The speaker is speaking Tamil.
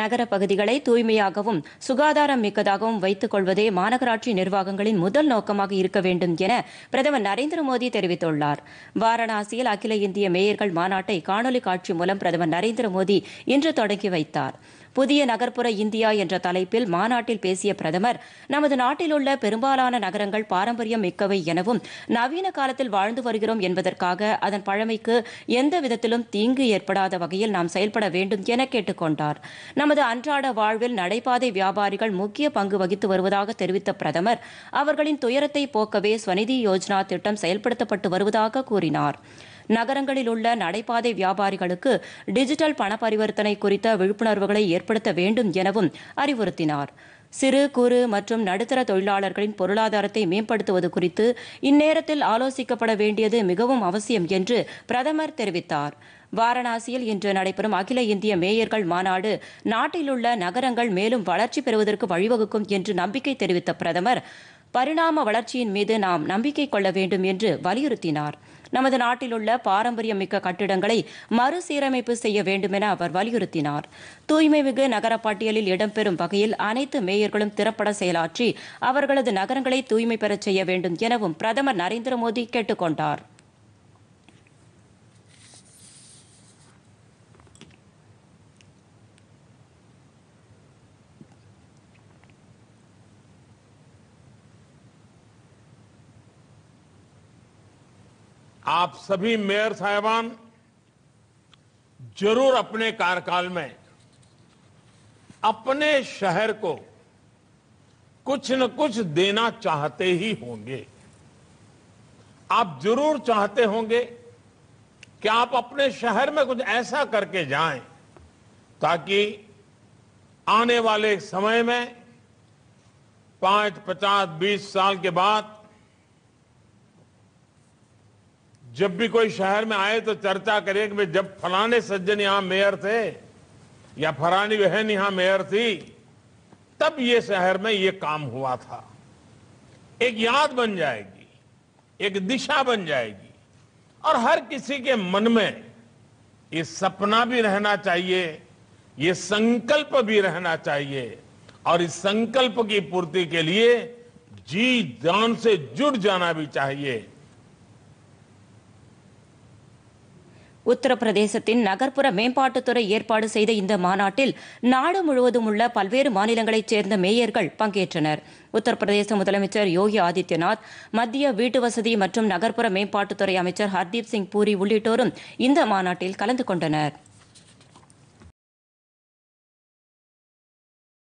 நகர பகுதிகளை தூய்மையாகவும் சுகாதாரம் மிக்கதாகவும் வைத்துக் கொள்வதே மாநகராட்சி நிர்வாகங்களின் முதல் நோக்கமாக இருக்க வேண்டும் என பிரதமர் நரேந்திர மோடி தெரிவித்துள்ளார் வாரணாசியில் அகில இந்திய மேயர்கள் மாநாட்டை காணொலி காட்சி மூலம் பிரதமர் நரேந்திர மோடி இன்று தொடங்கி வைத்தார் புதிய நகர்ப்புற இந்தியா என்ற தலைப்பில் மாநாட்டில் பேசிய பிரதமர் நமது நாட்டில் உள்ள பெரும்பாலான நகரங்கள் பாரம்பரியம் மிக்கவை எனவும் நவீன காலத்தில் வாழ்ந்து வருகிறோம் என்பதற்காக அதன் பழமைக்கு எந்த விதத்திலும் தீங்கு ஏற்படாத வகையில் நாம் செயல்பட வேண்டும் என கேட்டுக் நமது அன்றாட வாழ்வில் நடைபாதை வியாபாரிகள் முக்கிய பங்கு வகித்து வருவதாக தெரிவித்த பிரதமர் அவர்களின் துயரத்தை போக்கவே ஸ்வநிதி யோஜனா திட்டம் செயல்படுத்தப்பட்டு வருவதாக கூறினார் நகரங்களில் உள்ள நடைபாதை வியாபாரிகளுக்கு டிஜிட்டல் பண பரிவர்த்தனை குறித்த விழிப்புணர்வுகளை ஏற்படுத்த வேண்டும் எனவும் அறிவுறுத்தினார் சிறு குறு மற்றும் நடுத்தர தொழிலாளர்களின் பொருளாதாரத்தை மேம்படுத்துவது குறித்து இந்நேரத்தில் ஆலோசிக்கப்பட வேண்டியது மிகவும் அவசியம் என்று பிரதமர் தெரிவித்தார் வாரணாசியில் இன்று நடைபெறும் அகில இந்திய மேயர்கள் மாநாடு நாட்டிலுள்ள நகரங்கள் மேலும் வளர்ச்சி பெறுவதற்கு வழிவகுக்கும் என்று நம்பிக்கை தெரிவித்த பிரதமர் பரிணாம வளர்ச்சியின் மீது நாம் நம்பிக்கை கொள்ள வேண்டும் என்று வலியுறுத்தினார் நமது நாட்டிலுள்ள பாரம்பரியமிக்க கட்டிடங்களை மறுசீரமைப்பு செய்ய வேண்டுமென அவர் வலியுறுத்தினார் தூய்மை மிகு நகர பட்டியலில் இடம்பெறும் வகையில் அனைத்து மேயர்களும் திறப்பட செயலாற்றி அவர்களது நகரங்களை தூய்மை பெறச் செய்ய வேண்டும் எனவும் பிரதமர் நரேந்திர மோடி கேட்டுக் கொண்டாா் आप सभी मेयर साहबान जरूर अपने कार्यकाल में अपने शहर को कुछ न कुछ देना चाहते ही होंगे आप जरूर चाहते होंगे कि आप अपने शहर में कुछ ऐसा करके जाएं ताकि आने वाले समय में पांच पचास बीस साल के बाद जब भी कोई शहर में आए तो चर्चा करें कि जब फलाने सज्जन यहां मेयर थे या फलानी बहन यहां मेयर थी तब ये शहर में ये काम हुआ था एक याद बन जाएगी एक दिशा बन जाएगी और हर किसी के मन में ये सपना भी रहना चाहिए ये संकल्प भी रहना चाहिए और इस संकल्प की पूर्ति के लिए जी जान से जुट जाना भी चाहिए உத்தரப்பிரதேசத்தின் நகர்ப்புற மேம்பாட்டுத்துறை ஏற்பாடு செய்த இந்த மாநாட்டில் நாடு முழுவதும் உள்ள பல்வேறு மாநிலங்களைச் சேர்ந்த மேயர்கள் பங்கேற்றனர் உத்தரப்பிரதேச முதலமைச்சர் யோகி ஆதித்யநாத் மத்திய வீட்டு வசதி மற்றும் நகர்ப்புற மேம்பாட்டுத்துறை அமைச்சர் ஹர்தீப் சிங் பூரி உள்ளிட்டோரும் இந்த மாநாட்டில் கலந்து கொண்டனர்